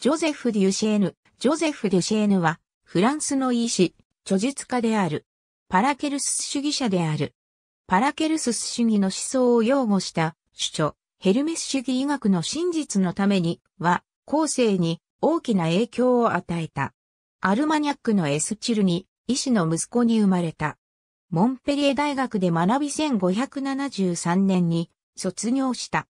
ジョゼフ・デュシェーヌ。ジョゼフ・デュシェーヌは、フランスの医師、著述家である。パラケルス主義者である。パラケルス主義の思想を擁護した、主張、ヘルメス主義医学の真実のために、は、後世に大きな影響を与えた。アルマニャックのエスチルに、医師の息子に生まれた。モンペリエ大学で学び1573年に卒業した。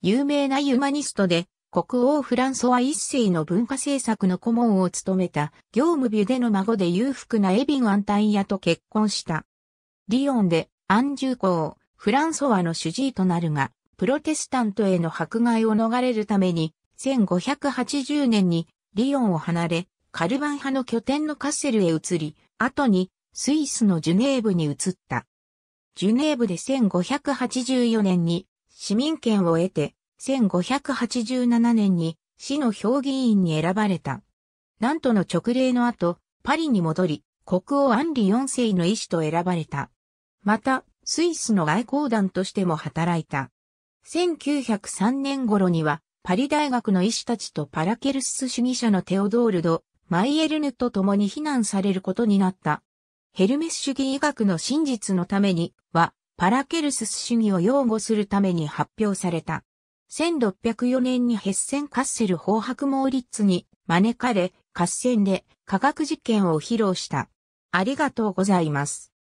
有名なユーマニストで国王フランソワ一世の文化政策の顧問を務めた業務ビュデの孫で裕福なエビン・アンタイヤと結婚した。リヨンでアンジュ公、フランソワの主治医となるが、プロテスタントへの迫害を逃れるために、1580年にリヨンを離れ、カルバン派の拠点のカッセルへ移り、後にスイスのジュネーブに移った。ジュネーブで1584年に市民権を得て1587年に市の評議員に選ばれた。なんとの直令の後、パリに戻り、国王アンリ4世の医師と選ばれた。また、スイスの外交団としても働いた。1903年頃には、パリ大学の医師たちとパラケルス主義者のテオドールド、マイエルヌと共に非難されることになった。ヘルメス主義医学の真実のためには、パラケルス主義を擁護するために発表された。1604年にヘッセンカッセル法白モーリッツに招かれ、合戦で科学実験を披露した。ありがとうございます。